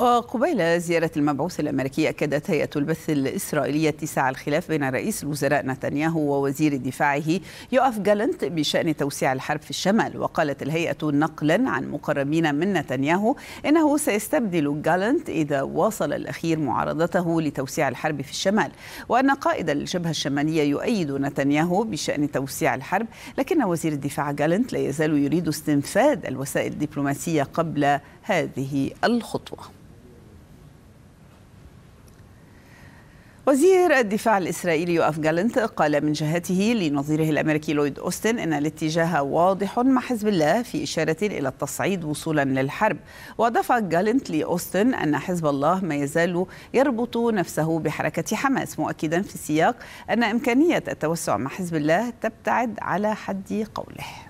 وقبيل زيارة المبعوث الأمريكي أكدت هيئة البث الإسرائيلية اتساع الخلاف بين رئيس الوزراء نتنياهو ووزير دفاعه يؤف جالنت بشأن توسيع الحرب في الشمال وقالت الهيئة نقلا عن مقربين من نتنياهو إنه سيستبدل جالنت إذا واصل الأخير معارضته لتوسيع الحرب في الشمال وأن قائد الجبهة الشمالية يؤيد نتنياهو بشأن توسيع الحرب لكن وزير الدفاع جالنت لا يزال يريد استنفاذ الوسائل الدبلوماسية قبل هذه الخطوة وزير الدفاع الإسرائيلي يؤف جالنت قال من جهته لنظيره الأمريكي لويد أوستن أن الاتجاه واضح مع حزب الله في إشارة إلى التصعيد وصولا للحرب وأضاف جالنت لأوستن أن حزب الله ما يزال يربط نفسه بحركة حماس مؤكدا في السياق أن إمكانية التوسع مع حزب الله تبتعد على حد قوله